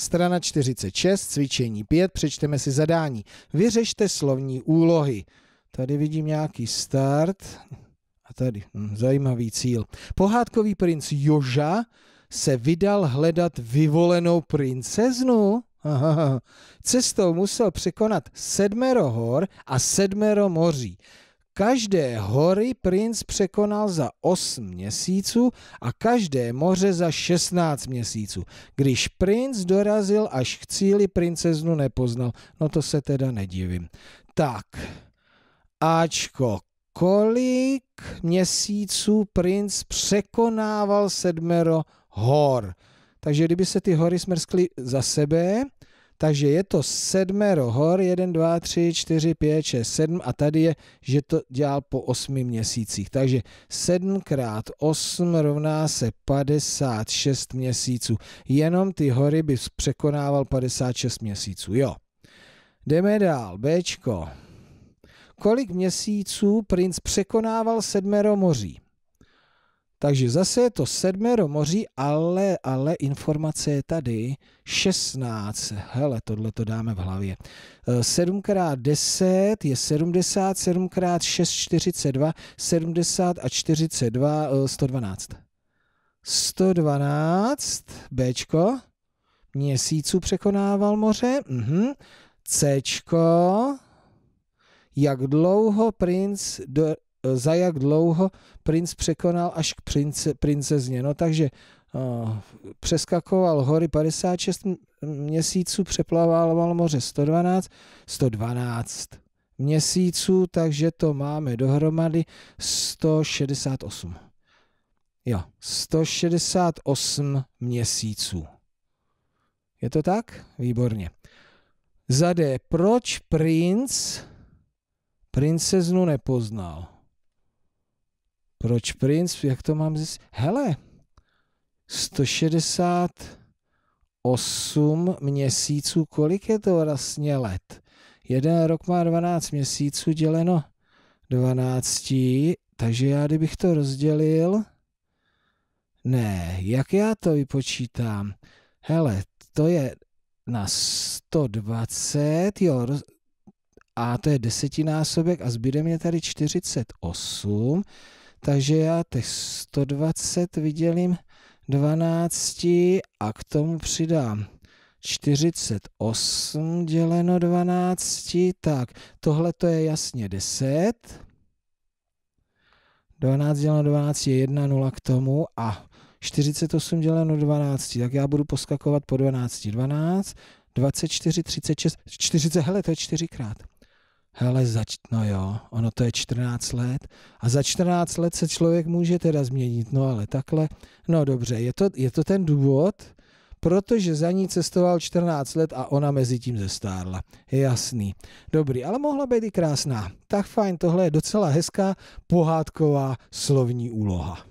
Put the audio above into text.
Strana 46, cvičení 5, přečteme si zadání. Vyřešte slovní úlohy. Tady vidím nějaký start. A tady, hm, zajímavý cíl. Pohádkový princ Joža se vydal hledat vyvolenou princeznu. Aha. Cestou musel překonat sedmero hor a sedmero moří. Každé hory princ překonal za 8 měsíců a každé moře za 16 měsíců. Když princ dorazil až k cíli, princeznu nepoznal. No to se teda nedivím. Tak, Ačko, kolik měsíců princ překonával sedmero hor? Takže kdyby se ty hory smrskly za sebe, takže je to sedmero hor, 1, 2, 3, 4, 5, 6, 7 a tady je, že to dělal po 8 měsících. Takže 7 krát 8 rovná se 56 měsíců. Jenom ty hory bys překonával 56 měsíců, jo. Jdeme dál, Bčko. Kolik měsíců princ překonával sedmero moří? Takže zase je to sedmero moří, ale, ale informace je tady 16. Hele, tohle to dáme v hlavě. 7x10 eh, je 70, 7x6 42, 70 a 42 112. 112, Bčko, měsíců překonával moře, mhm. Cčko, jak dlouho princ do, E, za jak dlouho princ překonal až k prince, princezně. No takže uh, přeskakoval hory 56 měsíců, přeplaval moře 112, 112 měsíců, takže to máme dohromady 168. Jo, 168 měsíců. Je to tak? Výborně. Zade, Proč princ princeznu nepoznal? Proč princ? Jak to mám zjistit? Hele, 168 měsíců, kolik je to vlastně let? Jeden rok má 12 měsíců děleno 12, takže já kdybych to rozdělil, ne, jak já to vypočítám? Hele, to je na 120, jo, a to je desetinásobek a zbyde mě tady 48, takže já těch 120 vydělím 12 a k tomu přidám 48 děleno 12, tak tohle to je jasně 10. 12 děleno 12 je 1, 0 k tomu a 48 děleno 12, tak já budu poskakovat po 12, 12, 24, 36, 40, hele, to je čtyřikrát. Hele, zač, no jo, ono to je 14 let a za 14 let se člověk může teda změnit, no ale takhle, no dobře, je to, je to ten důvod, protože za ní cestoval 14 let a ona mezi tím zestárla. Jasný. Dobrý, ale mohla být i krásná. Tak fajn, tohle je docela hezká pohádková slovní úloha.